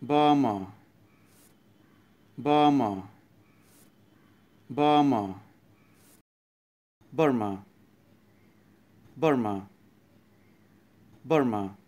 Burma Burma Burma Burma Burma Burma